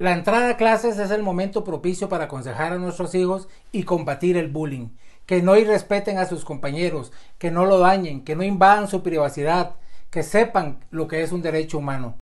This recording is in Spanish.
La entrada a clases es el momento propicio para aconsejar a nuestros hijos y combatir el bullying. Que no irrespeten a sus compañeros, que no lo dañen, que no invadan su privacidad, que sepan lo que es un derecho humano.